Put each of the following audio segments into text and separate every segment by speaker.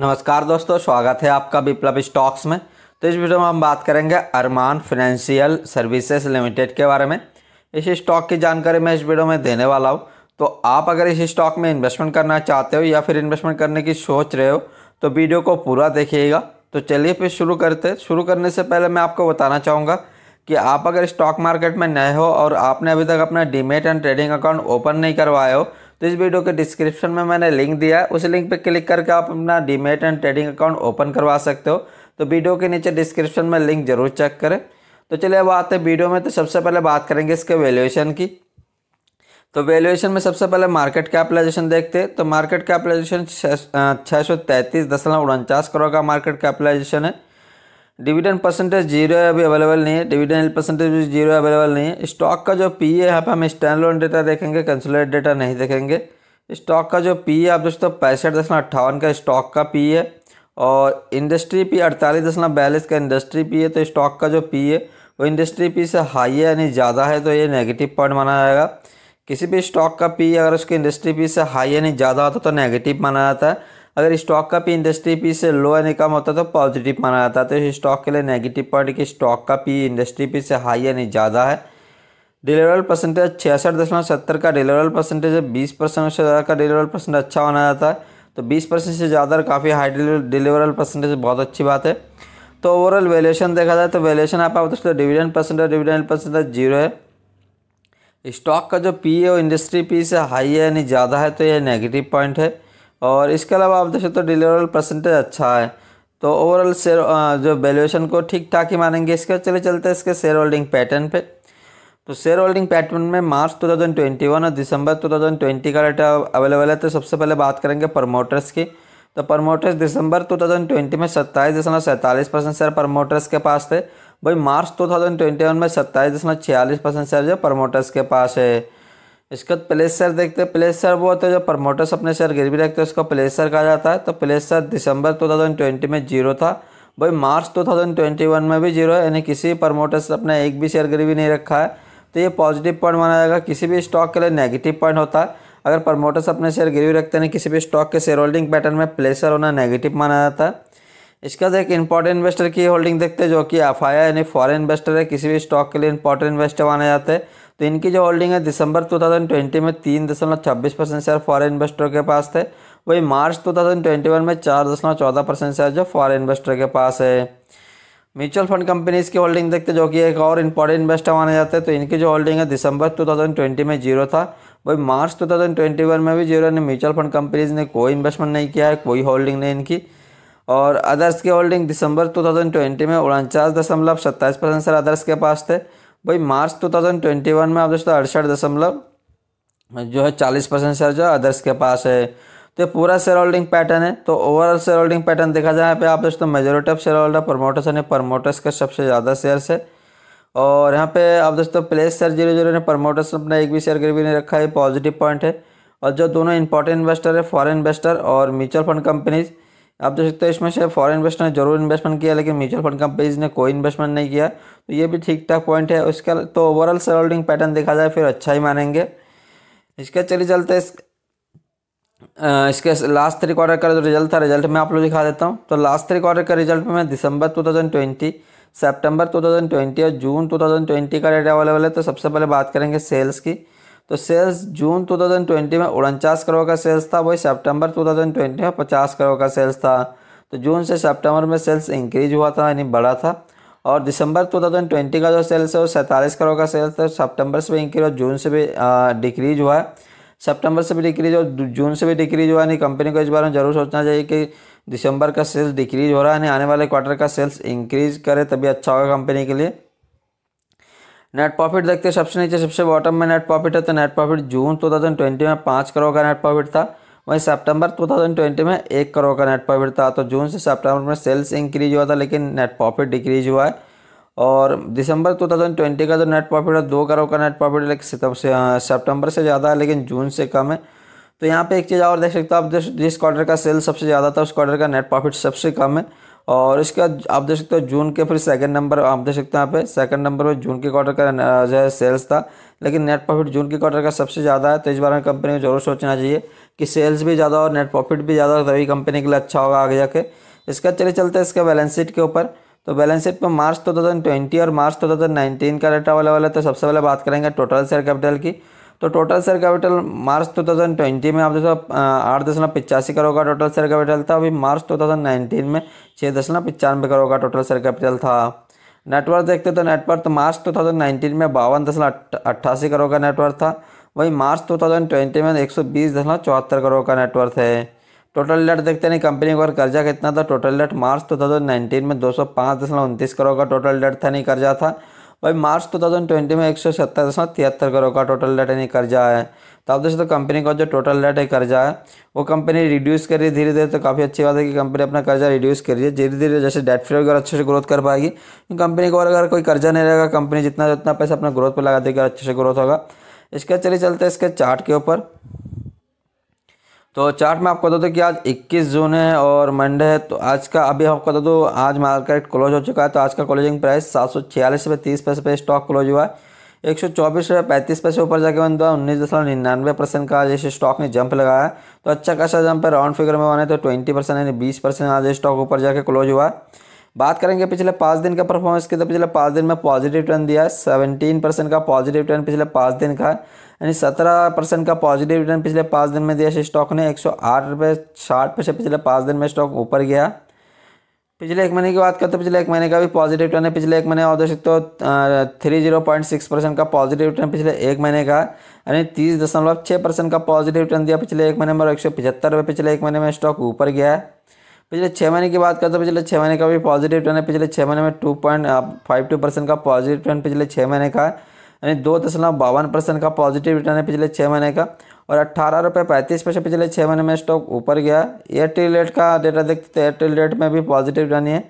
Speaker 1: नमस्कार दोस्तों स्वागत है आपका विप्लव स्टॉक्स में तो इस वीडियो में हम बात करेंगे अरमान फाइनेंशियल सर्विसेज लिमिटेड के बारे में इस स्टॉक की जानकारी मैं इस वीडियो में देने वाला हूँ तो आप अगर इस स्टॉक में इन्वेस्टमेंट करना चाहते हो या फिर इन्वेस्टमेंट करने की सोच रहे हो तो वीडियो को पूरा देखिएगा तो चलिए फिर शुरू करते शुरू करने से पहले मैं आपको बताना चाहूँगा कि आप अगर स्टॉक मार्केट में नए हो और आपने अभी तक अपना demat and trading account open नहीं करवाया हो तो इस वीडियो के डिस्क्रिप्शन में मैंने लिंक दिया है उस लिंक पर क्लिक करके आप अपना demat and trading account open करवा सकते हो तो वीडियो के नीचे डिस्क्रिप्शन में लिंक ज़रूर चेक करें तो चलिए अब आते हैं वीडियो में तो सबसे पहले बात करेंगे इसके वैल्यूएशन की तो वैल्यूएशन में सबसे पहले मार्केट कैपिटलाइजेशन देखते हैं तो मार्केट कैपिटलाइजेशन छः सौ तैंतीस दशमलव उनचास करोड़ का मार्केट कैपिटलाइजेशन है डिविडेंड परसेंटेज जीरो है अभी अवेलेबल नहीं है डिविडेंड परसेंटेज भी जीरो अवेलेबल नहीं है स्टॉक का जो पी है यहाँ पर हम स्टैंड लोन डेटा देखेंगे कंसुलेट डेटा नहीं देखेंगे स्टॉक का जो पी है आप दोस्तों पैंसठ दशमलव अट्ठावन का स्टॉक का पी है और इंडस्ट्री पी अड़तालीस दशमलव बयालीस का इंडस्ट्री पी है तो स्टॉक का जो पी है वो इंडस्ट्री पी से हाई है यानी ज़्यादा है तो ये नेगेटिव पॉइंट माना जाएगा किसी भी स्टॉक का पी अगर उसके इंडस्ट्री पी से हाई यानी ज़्यादा होता तो नेगेटिव तो माना जाता है अगर स्टॉक का पी इंडस्ट्री पी से लो यानी कम होता तो पॉजिटिव माना जाता है तो इस स्टॉक के लिए नेगेटिव पॉइंट कि स्टॉक का पी इंडस्ट्री पी से हाई यानी ज़्यादा है डिलीवरल परसेंटेज छियासठ दशमलव सत्तर का डिलीवरल परसेंटेज बीस परसेंट से ज़्यादा का डिलीवरल परसेंट अच्छा माना जाता है तो बीस परसेंट से ज़्यादा काफ़ी हाई डिलीवरल परसेंटेज बहुत अच्छी बात है तो ओवरऑल वैल्यूएशन देखा जाए तो वैल्यूएशन आप दोस्तों dividend percentage dividend percentage zero है स्टॉक का जो पी है वो इंडस्ट्री पी से हाई है यानी ज़्यादा है तो यह नेगेटिव पॉइंट है और इसके अलावा आप देखें तो हो डिलीवरल परसेंटेज अच्छा है तो ओवरऑल शेयर जो वैल्यूएशन को ठीक ठाक ही मानेंगे इसके चले चलते हैं इसके शेयर होल्डिंग पैटर्न पे तो शेयर होल्डिंग पैटर्न में मार्च 2021 और दिसंबर 2020 का डाटा अवेलेबल है तो सबसे पहले बात करेंगे प्रमोटर्स की तो प्रमोटर्स दिसंबर 2020 में सत्ताईस दशमलव सैंतालीस परसेंट शेयर प्रमोटर्स के पास थे वही मार्च 2021 में सत्ताईस दशमलव छियालीस परसेंट शेयर जो प्रमोटर्स के पास है इसके बाद प्लेस सर देखते हैं प्लेस सर वो होता है जो प्रमोटर्स अपने शेयर गिरवी रखते हैं उसका प्लेस सर कहा जाता है तो प्लेस सर दिसंबर 2020 में जीरो था भाई मार्च 2021 में भी जीरो है यानी किसी प्रमोटर्स अपने एक भी शेयर गिरवी नहीं रखा है तो ये पॉजिटिव पॉइंट माना जाएगा किसी भी स्टॉक के लिए नेगेटिव पॉइंट होता है अगर प्रमोटर्स अपने शेयर गिरवी रखते हैं किसी भी स्टॉक के शेयर होल्डिंग पैटर्न में प्लेसर होना नेगेटिव माना जाता है इसके बाद एक इंपॉर्टेंट इन्वेस्टर की होल्डिंग देखते हैं जो कि एफ आई यानी फॉरन इन्वेस्टर है किसी भी स्टॉक के लिए इंपॉर्टेंट इन्वेस्टर माने जाते हैं तो इनकी जो होल्डिंग है दिसंबर 2020 में तीन दशमलव छब्बीस परसेंट शेयर फॉरेन इन्वेस्टर के पास थे वही मार्च 2021 में चार दशमलव चौदह परसेंट शेयर जो फॉरेन इन्वेस्टर के पास है म्यूचुअल फंड कंपनीज़ की होल्डिंग देखते जो कि एक और इंपॉर्टेंट इन्वेस्टर माने जाते हैं तो इनकी जो होल्डिंग है दिसंबर 2020 में जीरो था वही मार्च 2021 में भी जीरो ने म्यूचुअल फंड कंपनीज़ ने कोई इन्वेस्टमेंट नहीं किया है कोई होल्डिंग नहीं इनकी और अदर्स की होल्डिंग दिसंबर 2020 में उनचास दशमलव सत्ताईस परसेंट सर अदर्स के पास थे भाई मार्च 2021 में आप दोस्तों अड़सठ दशमलव जो है चालीस परसेंट शेयर जो है अदर्स के पास है तो ये पूरा शेयर होल्डिंग पैटर्न है तो ओवरऑल शेयर होल्डिंग पैटर्न देखा जाए यहाँ पे आप दोस्तों majority of shareholder promoters यानी प्रमोटर्स का सबसे ज़्यादा शेयर है और यहाँ पे आप दोस्तों प्लेस शेयर जीरो जीरो ने प्रमोटर्स ने अपना एक भी शेयर गिरवी नहीं रखा है पॉजिटिव पॉइंट है और जो दोनों इंपॉर्टेंट इन्वेस्टर है फॉरन इन्वेस्टर और म्यूचुअल फंड कंपनीज़ आप देख सकते हो इसमें से फॉरेन इन्वेस्टर ने जरूर इन्वेस्टमेंट किया लेकिन म्यूचुअल फंड कंपनीज ने कोई इन्वेस्टमेंट नहीं किया तो ये भी ठीक ठाक पॉइंट है उसका तो ओवरऑल शेयर होल्डिंग पैटर्न देखा जाए फिर अच्छा ही मानेंगे इसके चले चलते इस इसके लास्ट थ्री क्वार्टर का जो रिजल्ट था रिजल्ट में आप लोग दिखा देता हूँ तो लास्ट थ्री क्वार्टर का रिजल्ट में दिसंबर टू टू सितंबर 2020 और जून 2020 का डेटा अवेलेबल है तो सबसे पहले बात करेंगे सेल्स की तो सेल्स जून 2020 में उनचास करोड़ का सेल्स था वही सितंबर 2020 में 50 करोड़ का सेल्स था तो जून से सितंबर में सेल्स इंक्रीज हुआ था यानी बढ़ा था और दिसंबर 2020 का जो सेल्स है वो सैंतालीस करोड़ का सेल्स था सितंबर से भी इंक्रीज और जून से भी डिक्रीज हुआ है सेप्टेम्बर से भी डिक्रीज और जून से भी डिक्रीज हुआ यानी कंपनी को इस बारे में जरूर सोचना चाहिए कि दिसंबर का सेल्स डिक्रीज हो रहा है यानी आने वाले क्वार्टर का सेल्स इंक्रीज करे तभी अच्छा होगा कंपनी के लिए नेट प्रॉफिट देखते हैं सबसे नीचे सबसे बॉटम में नेट प्रॉफिट है तो नेट प्रॉफिट जून 2020 में पाँच करोड़ का नेट प्रॉफिट था वहीं सितंबर 2020 में एक करोड़ का नेट प्रॉफिट था तो जून से सितंबर में सेल्स इंक्रीज हुआ था लेकिन नेट प्रॉफिट डिक्रीज हुआ है और दिसंबर 2020 का जो नेट प्रॉफिट है दो करोड़ का नेट प्रॉफिट लेकिन सेप्टेम्बर से ज़्यादा है लेकिन जून से कम है तो यहाँ पर एक चीज़ और देख सकते हो आप जिस जिस क्वार्टर का सेल्स सबसे ज़्यादा था उस क्वार्टर का नेट प्रॉफिट सबसे कम है और इसके बाद आप देख सकते हो जून के फिर सेकंड नंबर आप देख सकते हैं यहाँ पे सेकंड नंबर पे जून के क्वार्टर का जो है सेल्स था लेकिन नेट प्रॉफिट जून के क्वार्टर का सबसे ज़्यादा है तो इस बारे में कंपनी को जरूर सोचना चाहिए कि सेल्स भी ज़्यादा और नेट प्रॉफिट भी ज़्यादा तभी कंपनी के लिए अच्छा होगा आगे जाके इसका चले चलते हैं इसका बैलेंस शीट के ऊपर तो बैलेंस शीट में मार्च टू थाउजेंड ट्वेंटी और मार्च टू थाउजेंड नाइनटीन का डेटा अवेलेबल है तो सबसे पहले बात करेंगे टोटल शेयर कैपिटल की तो टोटल शेयर कैपिटल मार्च 2020 में आप देखो आठ दशमलव पिचासी करोड़ का टोटल शेयर कैपिटल था अभी मार्च 2019 में छः दशमलव पचानवे करोड़ का टोटल शेयर कैपिटल था नेटवर्क देखते तो नेटवर्क तो मार्च 2019 में बावन दशमलव अट्ठासी करोड़ का नेटवर्क था वही मार्च 2020 में एक सौ बीस दशमलव चौहत्तर करोड़ का नेटवर्क है टोटल डेट देखते नहीं कंपनी का कर्जा कितना था टोटल डेट मार्च टू में दो सौ पाँच दशमलव उनतीस करोड़ का टोटल डेट था नहीं कर्जा था भाई मार्च टू थाउजेंड ट्वेंटी में एक सौ सत्तर दशमलव तिहत्तर करोड़ का टोटल डेट यानी कर्जा है तो आप देख तो कंपनी का जो टोटल डेट है कर्जा है वो कंपनी रिड्यूस कर रही है धीरे धीरे तो काफ़ी अच्छी बात है कि कंपनी अपना कर्जा रिड्यूस कर रही है धीरे धीरे जैसे डेट फ्री अगर अच्छे से ग्रोथ कर पाएगी कंपनी को अगर कोई कर्जा नहीं रहेगा कंपनी जितना जितना पैसा अपना ग्रोथ पर लगा देगी अच्छे से ग्रोथ होगा इसके चले चलते हैं इसके चार्ट के ऊपर तो चार्ट में आपको बता दो कि आज 21 जून है और मंडे है तो आज का अभी आपको बता दो आज मार्केट क्लोज हो चुका है तो आज का क्लोजिंग प्राइस सात सौ छियालीस रुपये तीस पैसे पे स्टॉक क्लोज हुआ है एक सौ चौबीस रुपये पैंतीस पैसे ऊपर जाके बंद हुआ उन्नीस दशमलव निन्यानवे परसेंट का आज इस स्टॉक ने जंप लगाया तो अच्छा खासा जंप है राउंड फिगर में बने तो ट्वेंटी परसेंट यानी बीस परसेंट आज स्टॉक ऊपर जाके क्लोज हुआ है बात करेंगे पिछले पाँच दिन का परफॉर्मेंस की तो पिछले पाँच दिन में पॉजिटिव ट्रेंड दिया है सेवेंटीन परसेंट का पॉजिटिव ट्रेंड पिछले पाँच दिन का यानी सत्रह परसेंट का पॉजिटिव रिटर्न पिछले पाँच दिन में दिया स्टॉक ने एक सौ आठ रुपये साठ पैसे पिछले पाँच दिन में स्टॉक ऊपर गया पिछले एक महीने की बात करते पिछले एक महीने का भी पॉजिटिव रिटर्न है पिछले एक महीने और देख सकते हो three zero point six percent का पॉजिटिव रिटर्न पिछले एक महीने का यानी तीस दशमलव छः परसेंट का पॉजिटिव रिटर्न दिया पिछले एक महीने में और एक सौ पिछहत्तर रुपये पिछले एक महीने में स्टॉक ऊपर गया है पिछले छः महीने की बात करते हैं तो पिछले छः महीने का भी पॉजिटिव ट्रेंड है पिछले छः महीने में two point five two percent का पॉजिटिव ट्रेंड पिछले छः महीने का है यानी दो दशमलव बावन परसेंट का पॉजिटिव रिटर्न है पिछले छः महीने का और अट्ठारह रुपये पैंतीस पैसे पिछले छः महीने में स्टॉक ऊपर गया एयरटेल रेट का डेटा देखते तो एयरटेल रेट में भी पॉजिटिव रिटर्न है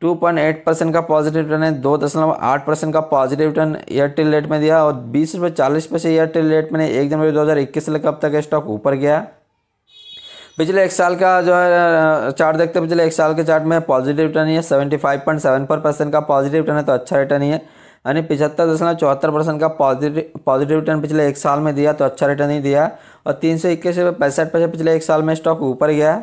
Speaker 1: टू पॉइंट एट परसेंट का पॉजिटिव रिटर्न है दो दशमलव आठ परसेंट का पॉजिटिव रिटर्न एयरटेल रेट में दिया और बीस रुपये चालीस पैसे एयरटेल रेट में एक जनवरी दो हज़ार इक्कीस से लेकर अब तक स्टॉक ऊपर गया पिछले एक साल का जो है चार्ट देखते हैं पिछले एक साल के चार्ट में पॉजिटिव रिटर्न ही है seventy five point seven four percent का पॉजिटिव रिटर्न है तो अच्छा रिटर्न ही है यानी पिछहत्तर दशमलव चौहत्तर परसेंट का पॉजिटिव पॉजिटिव रिटर्न पिछले एक साल में दिया तो अच्छा रिटर्न ही दिया और तीन सौ इक्कीस रुपये पैंसठ पैसे पिछले एक साल में स्टॉक ऊपर गया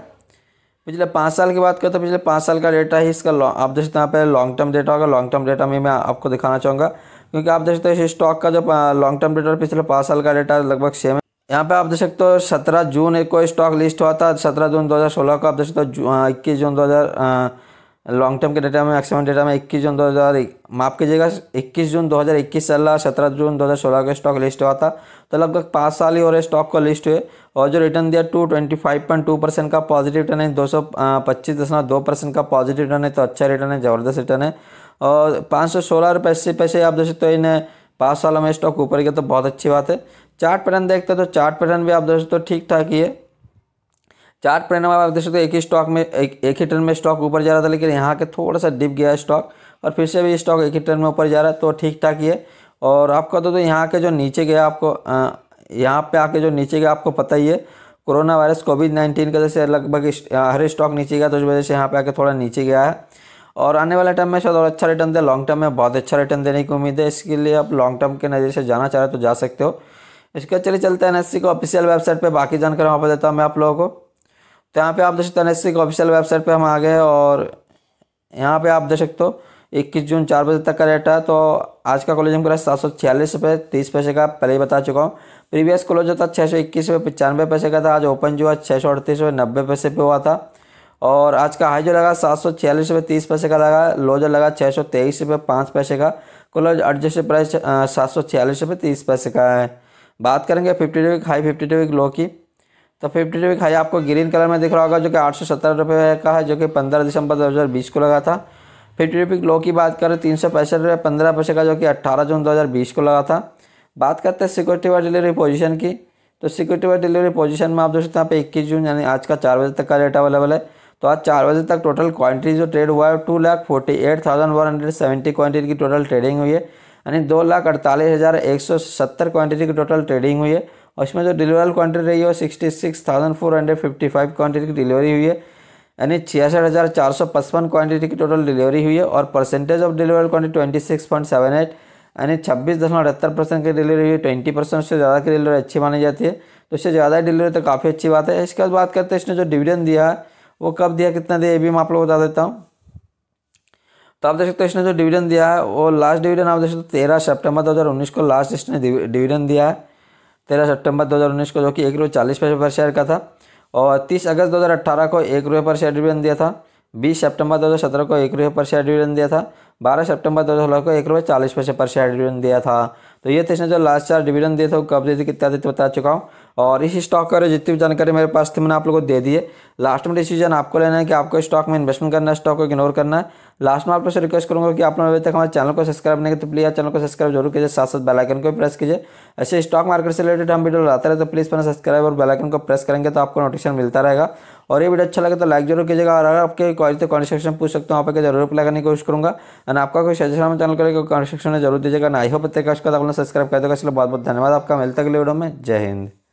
Speaker 1: पिछले पाँच साल की बात करें तो पिछले पाँच साल का डेटा ही इसका आप देख सकते हैं यहाँ पर लॉन्ग टर्म डेटा होगा लॉन्ग टर्म डेटा में मैं आपको दिखाना चाहूँगा क्योंकि आप देख सकते हैं इस स्टॉक का जो लॉन्ग टर्म डेटा पिछले पाँच साल का डेटा लगभग सेम यहाँ पे आप देख सकते हो सत्रह जून एक को स्टॉक लिस्ट हुआ था सत्रह जून 2016 को आप देख सकते हो इक्कीस जून 2000 लॉन्ग टर्म के डेटा में मैक्सिमम डेटा में इक्कीस जून 2000 माफ कीजिएगा इक्कीस जून 2021 चल रहा सत्रह जून 2016 को स्टॉक लिस्ट हुआ था तो लगभग पाँच साल ही हो रहे स्टॉक को लिस्ट हुए और जो रिटर्न दिया two twenty five point two percent का पॉजिटिव रिटर्न है दो सौ पच्चीस दशमलव दो परसेंट का पॉजिटिव रिटर्न है तो अच्छा रिटर्न है ज़बरदस्त रिटर्न है और पाँच सौ सोलह रुपये से पैसे आप देख सकते हो इन्हें पाँच सालों में स्टॉक ऊपर गया तो बहुत अच्छी बात है चार्ट पैटर्न देखते हैं तो चार्ट पैटर्न भी आप देख सकते हो ठीक ठाक ही है चार्ट पैटर्न में आप देख सकते हो एक ही स्टॉक में एक एक ही टर्न में स्टॉक ऊपर जा रहा था लेकिन यहाँ के थोड़ा सा डिप गया स्टॉक और फिर से भी स्टॉक एक ही टर्न में ऊपर जा रहा है तो ठीक ठाक ही है और आपका तो, तो यहाँ के जो नीचे गया आपको यहाँ पर आके जो नीचे गया आपको पता ही है कोरोना वायरस कोविड नाइन्टीन की वजह से लगभग हर स्टॉक नीचे गया तो उस वजह से यहाँ पर आके थोड़ा नीचे गया है और आने वाले टाइम में शायद और अच्छा रिटर्न दे लॉन्ग टर्म में बहुत अच्छा रिटर्न देने की उम्मीद है इसके लिए आप लॉन्ग टर्म के नज़र से जाना चाह रहे हो तो जा सकते हो इसके बाद चलिए चलते हैं एन के ऑफिशियल वेबसाइट पर बाकी जानकारी वहाँ पर देता हूँ मैं आप लोगों को तो यहाँ पे आप देख सकते हैं एन के ऑफिशियल वेबसाइट पे हम आ गए और यहाँ पे आप देख सकते हो इक्कीस जून चार बजे तक का रेट है तो आज का कॉलेज हम सात सौ छियालीस रुपये तीस पैसे का पहले ही बता चुका हूँ प्रीवियस कॉलेज था छः सौ इक्कीस रुपये पचानवे पैसे का था आज ओपन जो है छः सौ अड़तीस रुपये नब्बे पैसे पे हुआ था और आज का हाई जो लगा सात सौ छियालीस रुपये तीस पैसे का लगा लो जो लगा छः सौ तेईस रुपये पाँच पैसे का कॉलेज एडजस्ट प्राइस सात सौ छियालीस रुपये तीस पैसे का है बात करेंगे fifty two high fifty two low की तो फिफ्टी टू हाई आपको ग्रीन कलर में दिख रहा होगा जो कि आठ सौ सत्तर रुपये का है जो कि पंद्रह दिसंबर दो हज़ार बीस को लगा था फिफ्टी टू लो की बात करें तीन सौ पैंसठ रुपये पंद्रह पैसे का जो कि अट्ठारह जून दो हज़ार बीस को लगा था बात करते हैं सिक्योरिटी व डिलीवरी पोजीशन की तो सिक्योरिटी व डिलीवरी पोजीशन में आप देख सकते हैं यहाँ पे इक्कीस जून यानी आज का चार बजे तक का रेट अवेलेबल है तो आज चार बजे तक टोटल क्वांटिटी जो ट्रेड हुआ है two lakh forty eight thousand one hundred seventy quantity की टोटल ट्रेडिंग हुई है અને 248170 ક્વોન્ટિટી કા ટોટલ ટ્રેડિંગ હુઈ હે ઓર ઇસમે જો ડિલિવરેલ ક્વોન્ટિટી રહી હે 66455 ક્વોન્ટિટી કી ડિલિવરી હુઈ હે એટલે 66455 ક્વોન્ટિટી કી ટોટલ ડિલિવરી હુઈ હે ઓર પરસેન્ટેજ ઓફ ડિલિવરેલ ક્વોન્ટિ 26.78 એટલે 26.78% કી ડિલિવરી હુઈ હે 20% સે જ્યાદા કી ડિલરે અચ્છી માની જાતી હે તો ઇસસે જ્યાદા ડિલરે તો કાફી અચ્છી બાત હે ઇસકે બાદ વાત કરતે હે ઇસને જો ડિવિડન્ડ દિયા વો કબ દિયા કિતના દિયા ભી મે આપ લોગો કો બતા દેતા હું तो आप देख सकते हो इसने जो डिविडेंड दिया है वो लास्ट डिविडेंड आप देख सकते हो तेरह सेप्टेम्बर दो को लास्ट इसने डिविडेंड दिया है तेरह सेप्टेम्बर उन्नीस को जो कि एक रुपये चालीस पैसे पर शेयर का था और तीस अगस्त 2018 को एक रुपये पर शेयर डिविडेंड दिया था बीस हजार सत्रह को एक रुपये पर शेयर डिविडेंड दिया था बारह हज़ार सोलह को एक रुपये चालीस पैसे पर शेयर डिविडेंड दिया था तो ये थे इसने जो लास्ट चार डिविडेंड दिए थे वो कब दिए थे कितना दिए थे बता चुका हूँ और इस स्टॉक का जितनी भी जानकारी मेरे पास थी मैंने आप लोगों को दे दिए लास्ट में डिसीजन आपको लेना है कि आपको स्टॉक में इन्वेस्टमेंट करना है स्टॉक को इग्नोर करना है लास्ट में आप लोग से रिक्वेस्ट करूँगा कि आप लोग अभी तक हमारे चैनल को सब्सक्राइब नहीं किया तो प्लीज़ चैनल को सब्सक्राइब जरूर कीजिए साथ साथ बेलाइकन को भी प्रेस कीजिए ऐसे स्टॉक मार्केट से रिलेटेड हम वीडियो लाते रहे तो प्लीज़ पहले सब्सक्राइब और बेलाइकन को प्रेस करेंगे तो आपको नोटिफिकेशन मिलता रहेगा और ये वीडियो अच्छा लगे तो लाइक जरूर कीजिएगा और अगर आपके क्वारी तो पूछ सकते हो आप जरूर रिप्लाई करने की कोशिश करूँगा एंड आपका कोई सजेशन हमें चैनल करेगा कॉन्स्ट्रक्शन जरूर दीजिएगा ना ही हो पता आप लोग सब्सक्राइब कर देगा इसलिए बहुत बहुत धन्यवाद आपका मिलता है अगले वीडियो में जय हिंद